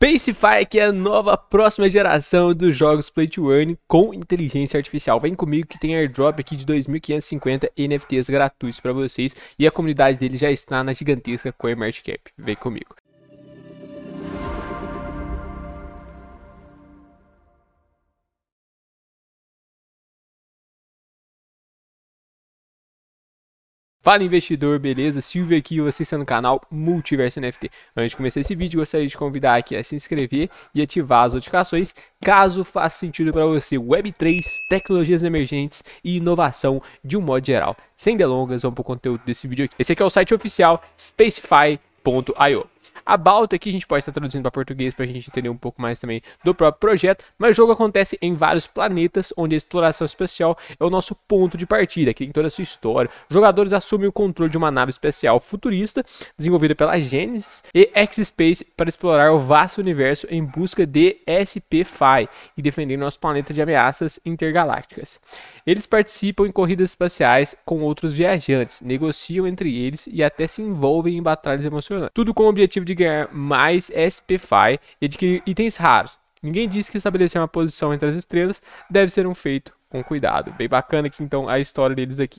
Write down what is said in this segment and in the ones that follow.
Spacify, que é a nova próxima geração dos jogos Play to Earn com inteligência artificial. Vem comigo que tem airdrop aqui de 2.550 NFTs gratuitos para vocês e a comunidade dele já está na gigantesca CoinMarketCap. Vem comigo. Fala investidor, beleza? Silvio aqui, você está no canal Multiverso NFT. Antes de começar esse vídeo, gostaria de convidar aqui a se inscrever e ativar as notificações, caso faça sentido para você Web3, tecnologias emergentes e inovação de um modo geral. Sem delongas, vamos para o conteúdo desse vídeo. Aqui. Esse aqui é o site oficial Spacify.io. A Balta aqui a gente pode estar traduzindo para português para a gente entender um pouco mais também do próprio projeto, mas o jogo acontece em vários planetas, onde a exploração espacial é o nosso ponto de partida, que tem toda a sua história. Os jogadores assumem o controle de uma nave espacial futurista, desenvolvida pela Genesis, e X-Space para explorar o vasto universo em busca de SPFI e defender nosso planeta de ameaças intergalácticas. Eles participam em corridas espaciais com outros viajantes, negociam entre eles e até se envolvem em batalhas emocionantes. Tudo com o objetivo de ganhar mais SPFI e adquirir itens raros. Ninguém disse que estabelecer uma posição entre as estrelas deve ser um feito com cuidado. Bem bacana aqui então a história deles aqui.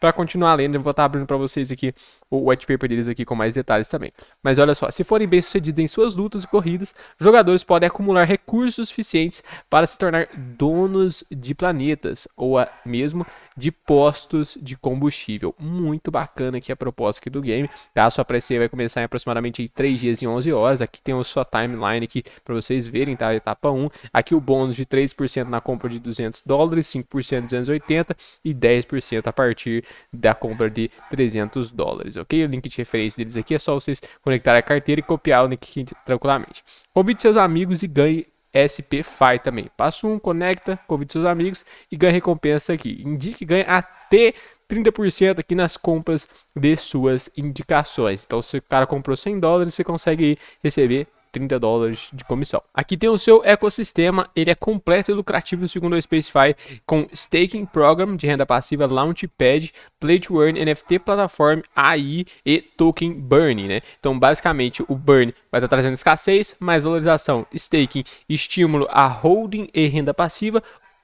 Para continuar lendo, eu vou estar tá abrindo para vocês aqui o white paper deles aqui com mais detalhes também. Mas olha só, se forem bem-sucedidos em suas lutas e corridas, jogadores podem acumular recursos suficientes para se tornar donos de planetas ou mesmo de postos de combustível. Muito bacana aqui a proposta aqui do game, tá? Sua pré vai começar em aproximadamente 3 dias e 11 horas. Aqui tem a sua timeline aqui para vocês verem, tá? Etapa 1. Aqui o bônus de 3% na compra de 200 dólares, 5% 280 e 10% a partir da compra de 300 dólares, ok? O link de referência deles aqui é só vocês conectarem a carteira e copiar o link tranquilamente. Convide seus amigos e ganhe SP FI também. Passo 1, conecta, convide seus amigos e ganha recompensa aqui. Indique e ganha até 30% aqui nas compras de suas indicações. Então, se o cara comprou 100 dólares, você consegue receber 30 dólares de comissão. Aqui tem o seu ecossistema, ele é completo e lucrativo segundo o Spacify, com staking program de renda passiva, Launchpad, Play to Earn, NFT Platform, AI e Token Burn, né? Então, basicamente, o Burn vai estar trazendo escassez, mais valorização, staking, estímulo a holding e renda passiva,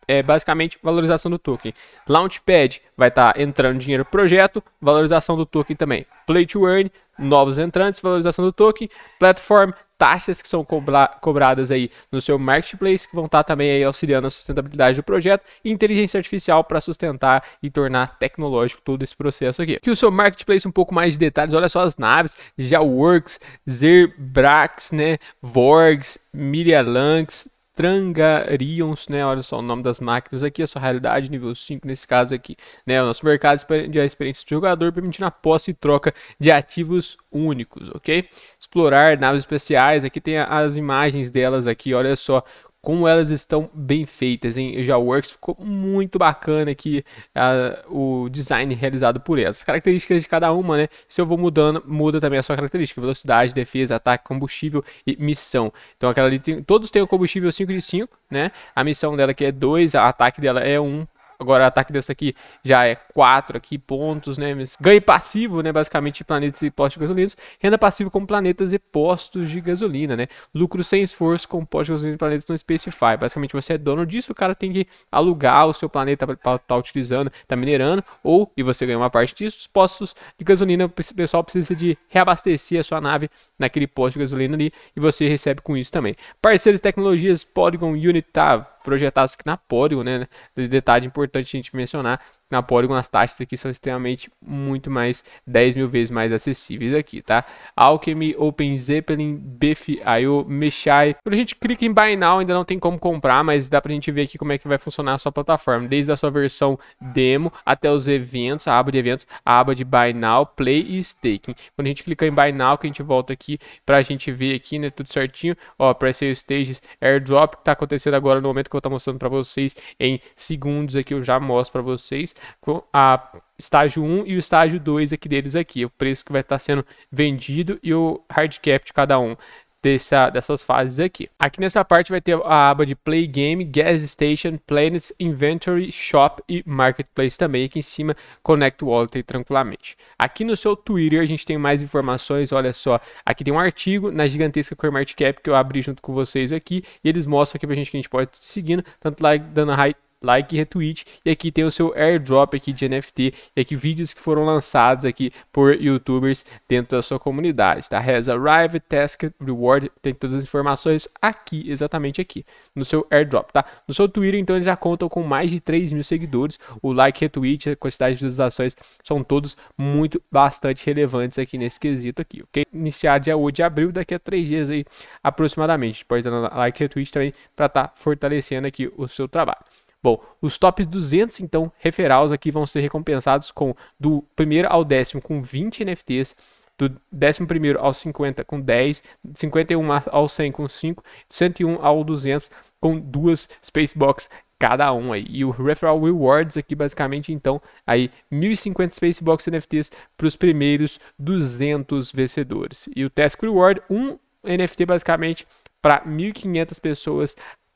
é, basicamente valorização do token. Launchpad vai estar tá entrando dinheiro no projeto, valorização do token também. Play to earn, novos entrantes, valorização do token. Platform, taxas que são cobra cobradas aí no seu marketplace, que vão estar tá também aí auxiliando a sustentabilidade do projeto. E inteligência artificial para sustentar e tornar tecnológico todo esse processo aqui. Aqui o seu marketplace, um pouco mais de detalhes, olha só as naves, Jaworks, Zerbrax, né, Vorgs, Mirialanx, trangariam-se, né? Olha só o nome das máquinas aqui, a sua realidade, nível 5 nesse caso aqui, né? O nosso mercado de experiência do jogador, permitindo a posse e troca de ativos únicos, ok? Explorar naves especiais, aqui tem as imagens delas aqui, olha só como elas estão bem feitas em works, ficou muito bacana aqui a, o design realizado por elas. Características de cada uma, né? Se eu vou mudando, muda também a sua característica: velocidade, defesa, ataque, combustível e missão. Então aquela ali tem, todos têm o combustível 5 de 5, né? A missão dela que é 2, o ataque dela é 1, um, Agora o ataque dessa aqui já é 4 aqui, pontos, né? Ganho passivo, né? Basicamente planetas e postos de gasolina. Renda passiva com planetas e postos de gasolina, né? Lucro sem esforço com postos de gasolina e planetas no specify. Basicamente você é dono disso, o cara tem que alugar o seu planeta para estar tá utilizando, tá minerando, ou, e você ganha uma parte disso, os postos de gasolina, o pessoal precisa de reabastecer a sua nave naquele posto de gasolina ali, e você recebe com isso também. Parceiros Tecnologias, Polygon, Unitav, projetados aqui na Pódio, né? né detalhe importante a gente mencionar na Polygon as taxas aqui são extremamente muito mais, 10 mil vezes mais acessíveis aqui, tá? Alchemy, Open Zeppelin, BFIO, Meshai. Quando a gente clica em Buy Now, ainda não tem como comprar, mas dá pra gente ver aqui como é que vai funcionar a sua plataforma, desde a sua versão demo até os eventos, a aba de eventos, a aba de Buy Now, Play e Staking. Quando a gente clica em Buy Now, que a gente volta aqui pra gente ver aqui, né, tudo certinho, ó, Presale Stages, Airdrop, que tá acontecendo agora no momento que eu tô tá mostrando pra vocês em segundos aqui, eu já mostro pra vocês a estágio 1 e o estágio 2 aqui deles aqui, o preço que vai estar sendo vendido e o hard cap de cada um. Dessa, dessas fases aqui. Aqui nessa parte vai ter a aba de Play Game, Gas Station, Planets, Inventory, Shop e Marketplace também. Aqui em cima, Connect Wallet tranquilamente. Aqui no seu Twitter a gente tem mais informações, olha só. Aqui tem um artigo na gigantesca CoinMarketCap que eu abri junto com vocês aqui. E eles mostram aqui pra gente que a gente pode seguir seguindo, tanto lá dando high like, retweet. E aqui tem o seu airdrop aqui de NFT. E aqui vídeos que foram lançados aqui por youtubers dentro da sua comunidade, tá? Has arrived, task, reward, tem todas as informações aqui, exatamente aqui, no seu airdrop, tá? No seu Twitter, então, eles já contam com mais de 3 mil seguidores. O like, retweet, a quantidade de visualizações são todos muito, bastante relevantes aqui nesse quesito aqui, ok? Iniciar dia 8 de abril, daqui a 3 dias aí, aproximadamente. Pode dar like, retweet também, para estar tá fortalecendo aqui o seu trabalho. Bom, os tops 200, então, referrals aqui vão ser recompensados com do primeiro ao décimo com 20 NFTs, do décimo primeiro ao 50 com 10, 51 ao 100 com 5, 101 ao 200 com duas Spacebox cada um aí. E o Referral Rewards aqui basicamente então aí 1050 Spacebox NFTs para os primeiros 200 vencedores. E o Task Reward um NFT basicamente para 1.500 pessoas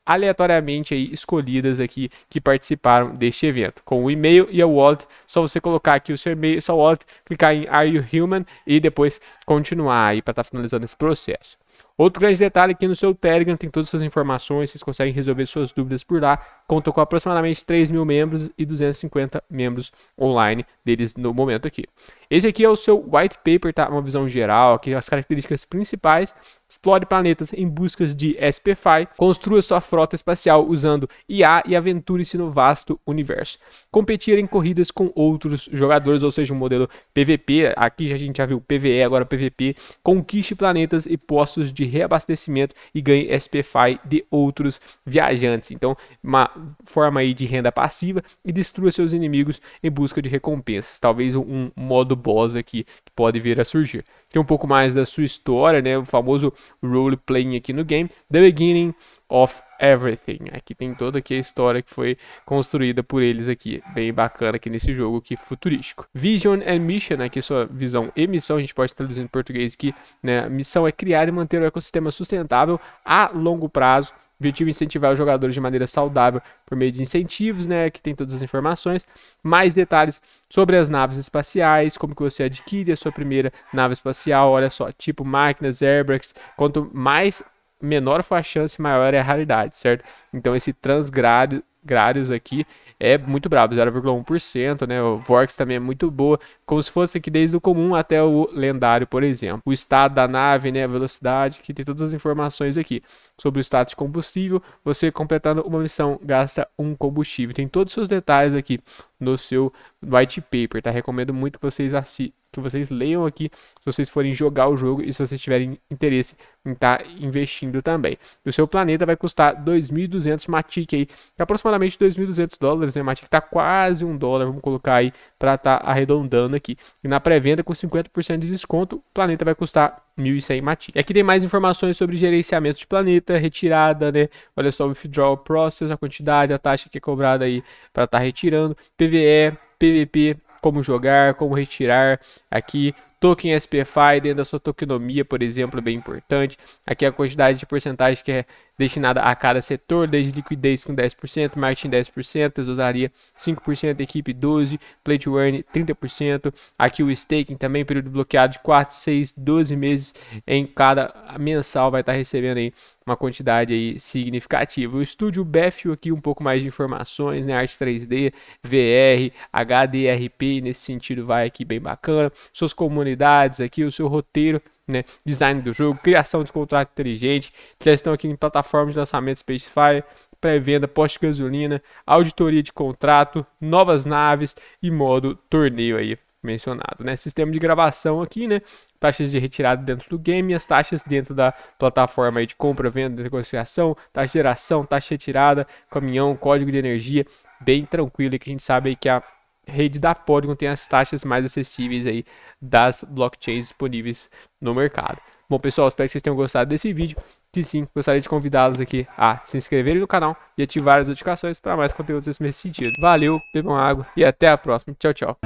aleatoriamente aí escolhidas aqui que participaram deste evento. Com o e-mail e a wallet, só você colocar aqui o seu e-mail, sua wallet, clicar em Are You Human e depois continuar aí para estar tá finalizando esse processo. Outro grande detalhe aqui no seu Telegram tem todas as suas informações, vocês conseguem resolver suas dúvidas por lá conta com aproximadamente 3 mil membros e 250 membros online deles no momento aqui. Esse aqui é o seu white paper, tá? Uma visão geral, aqui as características principais. Explore planetas em busca de SPFI, construa sua frota espacial usando IA e aventure-se no vasto universo. Competir em corridas com outros jogadores, ou seja, um modelo PVP, aqui a gente já viu PVE, agora PVP. Conquiste planetas e postos de reabastecimento e ganhe SPFI de outros viajantes. Então, uma forma aí de renda passiva e destrua seus inimigos em busca de recompensas. Talvez um modo boss aqui que pode vir a surgir. Tem um pouco mais da sua história, né? O famoso role playing aqui no game, The Beginning of Everything. Aqui tem toda aqui a história que foi construída por eles aqui, bem bacana aqui nesse jogo aqui futurístico. Vision and Mission, aqui sua visão e missão, a gente pode traduzir em português aqui, né? A missão é criar e manter o ecossistema sustentável a longo prazo objetivo é incentivar os jogadores de maneira saudável por meio de incentivos, né? Que tem todas as informações. Mais detalhes sobre as naves espaciais, como que você adquire a sua primeira nave espacial. Olha só, tipo máquinas, airbags. Quanto mais menor for a chance, maior é a raridade, certo? Então esse transgrado agrários aqui é muito brabo, 0,1%, né? O Vorx também é muito boa, como se fosse aqui desde o comum até o lendário, por exemplo. O estado da nave, né, a velocidade, que tem todas as informações aqui sobre o status de combustível. Você completando uma missão gasta um combustível. Tem todos os seus detalhes aqui no seu white paper, tá? Recomendo muito que vocês assi que vocês leiam aqui, se vocês forem jogar o jogo e se vocês tiverem interesse em estar tá investindo também. E o seu planeta vai custar 2.200 Matic aí, é aproximadamente 2.200 dólares, né? Matic está quase um dólar, vamos colocar aí para estar tá arredondando aqui. E na pré-venda com 50% de desconto, o planeta vai custar 1.100 Matic. E aqui tem mais informações sobre gerenciamento de planeta, retirada, né? Olha só o withdrawal process, a quantidade, a taxa que é cobrada aí para estar tá retirando, PVE, PVP, como jogar, como retirar aqui. Token SPFI dentro da sua tokenomia, por exemplo, é bem importante. Aqui a quantidade de porcentagem que é destinada a cada setor, desde liquidez com 10%, marketing 10%, tesouraria 5%, equipe 12%, play to earn 30%. Aqui o staking também, período bloqueado de 4, 6, 12 meses em cada mensal vai estar recebendo aí uma quantidade aí significativa. O estúdio Bethel aqui um pouco mais de informações, né? Arte 3D, VR, HDRP, nesse sentido vai aqui bem bacana. Suas comunidades aqui, o seu roteiro né, design do jogo, criação de contrato inteligente, já estão aqui em plataformas de lançamento Spacefire, pré-venda, poste-gasolina, auditoria de contrato, novas naves e modo torneio aí mencionado, né? Sistema de gravação aqui, né? Taxas de retirada dentro do game, as taxas dentro da plataforma de compra, venda, negociação, taxa de geração, taxa de retirada, caminhão, código de energia, bem tranquilo e que a gente sabe que a rede da Polygon tem as taxas mais acessíveis aí das blockchains disponíveis no mercado. Bom, pessoal, espero que vocês tenham gostado desse vídeo. Se sim, gostaria de convidá-los aqui a se inscreverem no canal e ativar as notificações para mais conteúdos nesse sentido. Valeu, bebam água e até a próxima. Tchau, tchau.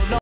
Uh,